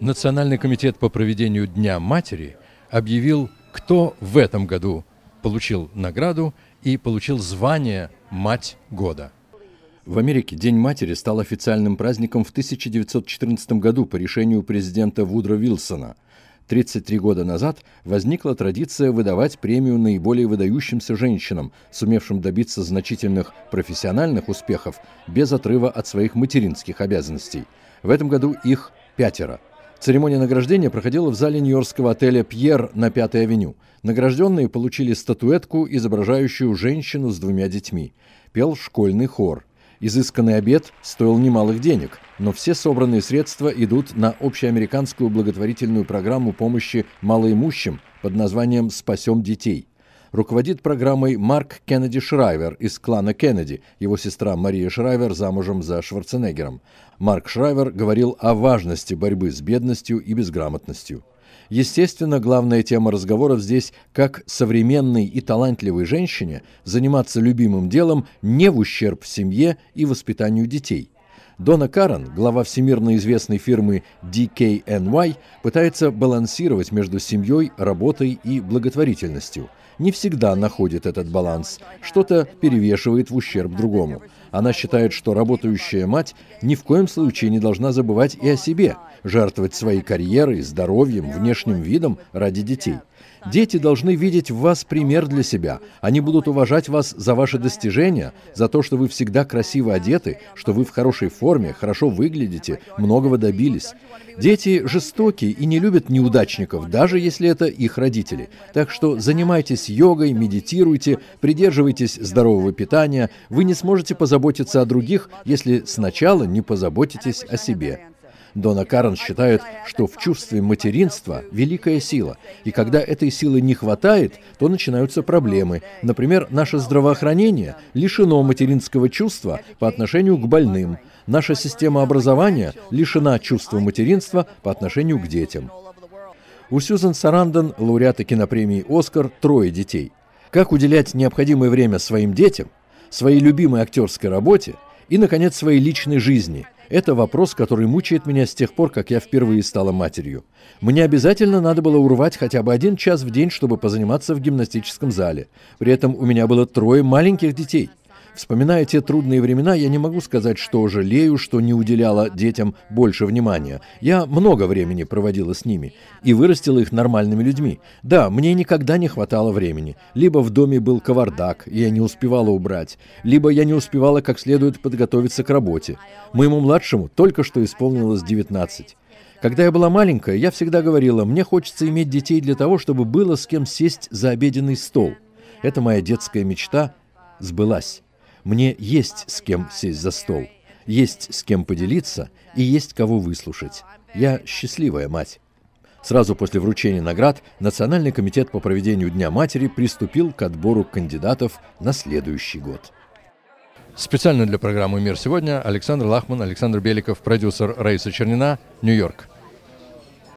Национальный комитет по проведению Дня матери объявил, кто в этом году получил награду и получил звание «Мать года». В Америке День матери стал официальным праздником в 1914 году по решению президента Вудро Вилсона. 33 года назад возникла традиция выдавать премию наиболее выдающимся женщинам, сумевшим добиться значительных профессиональных успехов без отрыва от своих материнских обязанностей. В этом году их пятеро – Церемония награждения проходила в зале нью-йоркского отеля «Пьер» на Пятой авеню. Награжденные получили статуэтку, изображающую женщину с двумя детьми. Пел школьный хор. Изысканный обед стоил немалых денег, но все собранные средства идут на общеамериканскую благотворительную программу помощи малоимущим под названием «Спасем детей». Руководит программой Марк Кеннеди Шрайвер из клана Кеннеди, его сестра Мария Шрайвер замужем за Шварценеггером. Марк Шрайвер говорил о важности борьбы с бедностью и безграмотностью. Естественно, главная тема разговоров здесь, как современной и талантливой женщине заниматься любимым делом не в ущерб семье и воспитанию детей – Дона Карен, глава всемирно известной фирмы DKNY, пытается балансировать между семьей, работой и благотворительностью. Не всегда находит этот баланс. Что-то перевешивает в ущерб другому. Она считает, что работающая мать ни в коем случае не должна забывать и о себе, жертвовать своей карьерой, здоровьем, внешним видом ради детей. Дети должны видеть в вас пример для себя. Они будут уважать вас за ваши достижения, за то, что вы всегда красиво одеты, что вы в хорошей форме, форме, хорошо выглядите, многого добились. Дети жестокие и не любят неудачников, даже если это их родители. Так что занимайтесь йогой, медитируйте, придерживайтесь здорового питания. Вы не сможете позаботиться о других, если сначала не позаботитесь о себе. Дона Карен считает, что в чувстве материнства великая сила, и когда этой силы не хватает, то начинаются проблемы. Например, наше здравоохранение лишено материнского чувства по отношению к больным наша система образования лишена чувства материнства по отношению к детям. У Сьюзен Сарандон, лауреата кинопремии «Оскар», трое детей. Как уделять необходимое время своим детям, своей любимой актерской работе и, наконец, своей личной жизни – это вопрос, который мучает меня с тех пор, как я впервые стала матерью. Мне обязательно надо было урвать хотя бы один час в день, чтобы позаниматься в гимнастическом зале. При этом у меня было трое маленьких детей. Вспоминая те трудные времена, я не могу сказать, что жалею, что не уделяла детям больше внимания. Я много времени проводила с ними и вырастила их нормальными людьми. Да, мне никогда не хватало времени. Либо в доме был кавардак, я не успевала убрать, либо я не успевала как следует подготовиться к работе. Моему младшему только что исполнилось 19. Когда я была маленькая, я всегда говорила, мне хочется иметь детей для того, чтобы было с кем сесть за обеденный стол. Это моя детская мечта сбылась. Мне есть с кем сесть за стол, есть с кем поделиться и есть кого выслушать. Я счастливая мать. Сразу после вручения наград Национальный комитет по проведению Дня матери приступил к отбору кандидатов на следующий год. Специально для программы «Мир сегодня» Александр Лахман, Александр Беликов, продюсер Раиса Чернина, Нью-Йорк.